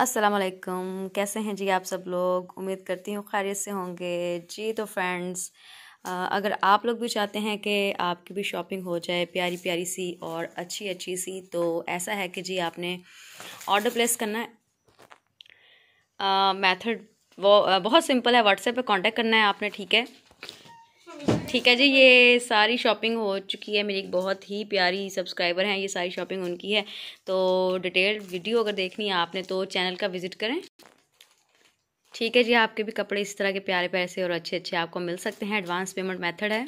असलकम कैसे हैं जी आप सब लोग उम्मीद करती हूँ खैरियत से होंगे जी तो फ्रेंड्स अगर आप लोग भी चाहते हैं कि आपकी भी शॉपिंग हो जाए प्यारी प्यारी सी और अच्छी अच्छी सी तो ऐसा है कि जी आपने ऑर्डर प्लेस करना है मेथड वो बहुत सिंपल है व्हाट्सएप पे कांटेक्ट करना है आपने ठीक है ठीक है जी ये सारी शॉपिंग हो चुकी है मेरी एक बहुत ही प्यारी सब्सक्राइबर हैं ये सारी शॉपिंग उनकी है तो डिटेल वीडियो अगर देखनी है आपने तो चैनल का विज़िट करें ठीक है जी आपके भी कपड़े इस तरह के प्यारे प्यारे से और अच्छे अच्छे आपको मिल सकते हैं एडवांस पेमेंट मेथड है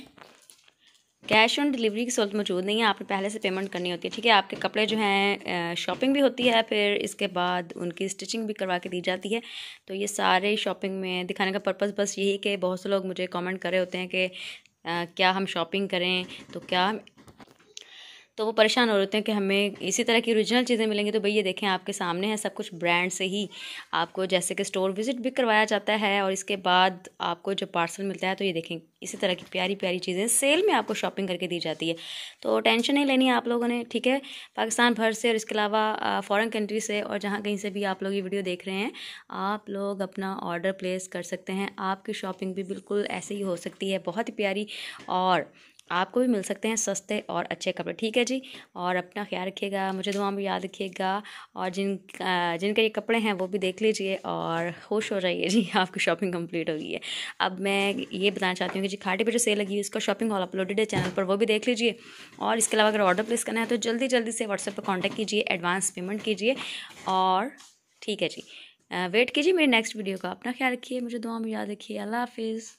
कैश ऑन डिलीवरी की सहूलत मौजूद नहीं है आपने पहले से पेमेंट करनी होती है ठीक है आपके कपड़े जो हैं शॉपिंग भी होती है फिर इसके बाद उनकी स्टिचिंग भी करवा के दी जाती है तो ये सारे शॉपिंग में दिखाने का पर्पज़ बस यही कि बहुत से लोग मुझे कॉमेंट कर रहे होते हैं कि Uh, क्या हम शॉपिंग करें तो क्या तो वो परेशान हो रहे हैं कि हमें इसी तरह की ओरिजिनल चीज़ें मिलेंगी तो भैया देखें आपके सामने है सब कुछ ब्रांड से ही आपको जैसे कि स्टोर विज़िट भी करवाया जाता है और इसके बाद आपको जो पार्सल मिलता है तो ये देखें इसी तरह की प्यारी प्यारी चीज़ें सेल में आपको शॉपिंग करके दी जाती है तो टेंशन नहीं लेनी आप लोगों ने ठीक है पाकिस्तान भर से और इसके अलावा फ़ॉरन कंट्री से और जहाँ कहीं से भी आप लोग ये वीडियो देख रहे हैं आप लोग अपना ऑर्डर प्लेस कर सकते हैं आपकी शॉपिंग भी बिल्कुल ऐसे ही हो सकती है बहुत ही प्यारी और आपको भी मिल सकते हैं सस्ते और अच्छे कपड़े ठीक है जी और अपना ख्याल रखिएगा मुझे दुआ में याद रखिएगा और जिन जिनके ये कपड़े हैं वो भी देख लीजिए और खुश हो जाइए जी आपकी शॉपिंग कंप्लीट हो गई है अब मैं ये बताना चाहती हूँ कि जी खाटे पे जो सेल लगी है उसका शॉपिंग हॉल अपलोडेड है चैनल पर वो भी देख लीजिए और इसके अलावा अगर ऑर्डर प्लेस करना है तो जल्दी जल्दी से व्हाट्सएप पर कॉन्टैक्ट कीजिए एडवांस पेमेंट कीजिए और ठीक है जी वेट कीजिए मेरे नेक्स्ट वीडियो का अपना ख्याल रखिए मुझे दुआ में याद रखिए अल्लाह हाफिज़